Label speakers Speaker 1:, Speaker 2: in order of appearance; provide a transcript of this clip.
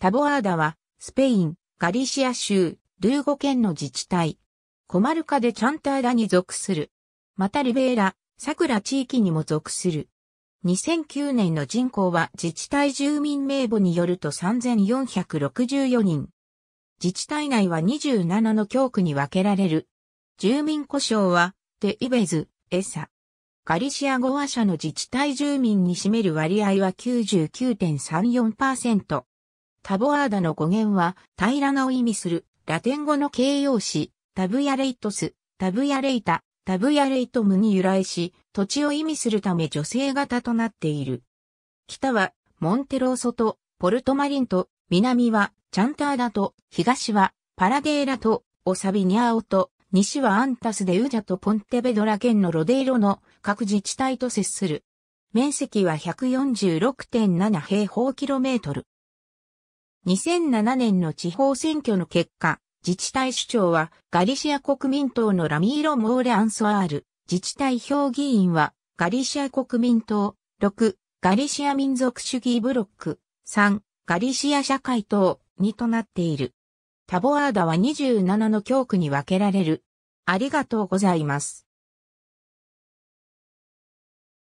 Speaker 1: タボアーダは、スペイン、ガリシア州、ルーゴ県の自治体。コマルカでチャンターダに属する。またリベーラ、サクラ地域にも属する。2009年の人口は自治体住民名簿によると3464人。自治体内は27の教区に分けられる。住民呼称は、デイベズ、エサ。ガリシア語話者の自治体住民に占める割合は99.34%。タボアーダの語源は、平らなを意味する、ラテン語の形容詞、タブヤレイトス、タブヤレイタ、タブヤレイトムに由来し、土地を意味するため女性型となっている。北は、モンテローソと、ポルトマリンと、南は、チャンターダと、東は、パラデーラと、オサビニャオと、西はアンタスでウジャとポンテベドラ県のロデイロの各自治体と接する。面積は146.7平方キロメートル。2007年の地方選挙の結果、自治体首長はガリシア国民党のラミーロ・モーレ・アンソアール、自治体評議員はガリシア国民党、6、ガリシア民族主義ブロック、3、ガリシア社会党、2となっている。タボアーダは27の教区に分けられる。ありがとうございます。